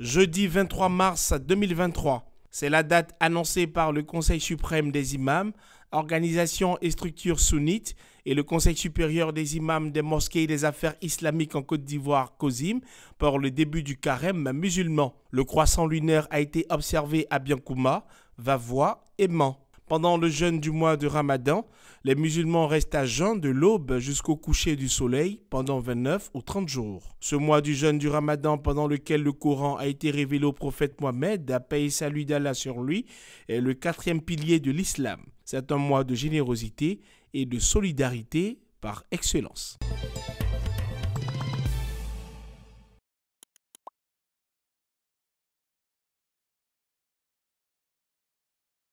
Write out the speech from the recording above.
jeudi 23 mars 2023. C'est la date annoncée par le Conseil suprême des imams, organisation et structure sunnite, et le Conseil supérieur des imams des mosquées et des affaires islamiques en Côte d'Ivoire, COSIM, pour le début du carême musulman. Le croissant lunaire a été observé à Biancouma, Vavois et Mans. Pendant le jeûne du mois de Ramadan, les musulmans restent à jeûne de l'aube jusqu'au coucher du soleil pendant 29 ou 30 jours. Ce mois du jeûne du Ramadan pendant lequel le Coran a été révélé au prophète Mohammed, à payé salut d'Allah sur lui, est le quatrième pilier de l'islam. C'est un mois de générosité et de solidarité par excellence.